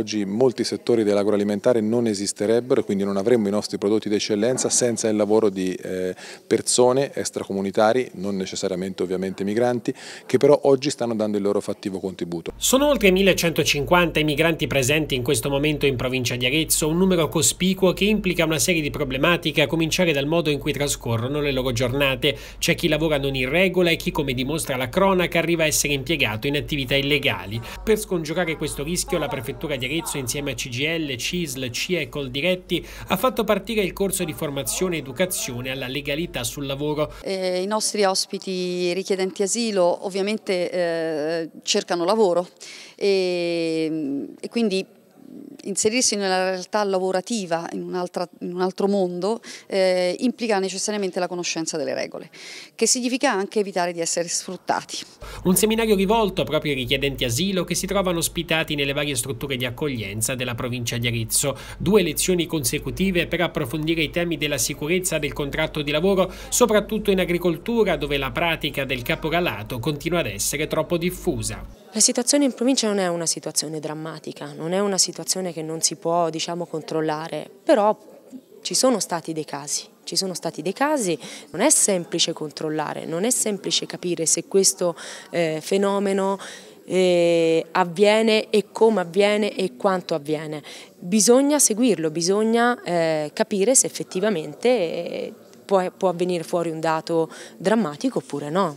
oggi molti settori dell'agroalimentare non esisterebbero, e quindi non avremmo i nostri prodotti d'eccellenza senza il lavoro di eh, persone extracomunitari, non necessariamente ovviamente migranti, che però oggi stanno dando il loro fattivo contributo. Sono oltre 1150 i migranti presenti in questo momento in provincia di Arezzo, un numero cospicuo che implica una serie di problematiche, a cominciare dal modo in cui trascorrono le loro giornate. C'è chi lavora non in regola e chi, come dimostra la cronaca, arriva a essere impiegato in attività illegali. Per scongiurare questo rischio, la prefettura di Arezzo indirizzo insieme a CGL, CISL, CIE e Coldiretti ha fatto partire il corso di formazione ed educazione alla legalità sul lavoro. Eh, I nostri ospiti richiedenti asilo ovviamente eh, cercano lavoro e, e quindi inserirsi nella realtà lavorativa, in un, altro, in un altro mondo, eh, implica necessariamente la conoscenza delle regole, che significa anche evitare di essere sfruttati. Un seminario rivolto proprio ai richiedenti asilo che si trovano ospitati nelle varie strutture di accoglienza della provincia di Arezzo. Due lezioni consecutive per approfondire i temi della sicurezza del contratto di lavoro, soprattutto in agricoltura dove la pratica del caporalato continua ad essere troppo diffusa. La situazione in provincia non è una situazione drammatica, non è una situazione situazione che non si può diciamo, controllare, però ci sono stati dei casi. Ci sono stati dei casi, non è semplice controllare, non è semplice capire se questo eh, fenomeno eh, avviene e come avviene e quanto avviene. Bisogna seguirlo, bisogna eh, capire se effettivamente eh, può, può avvenire fuori un dato drammatico oppure no.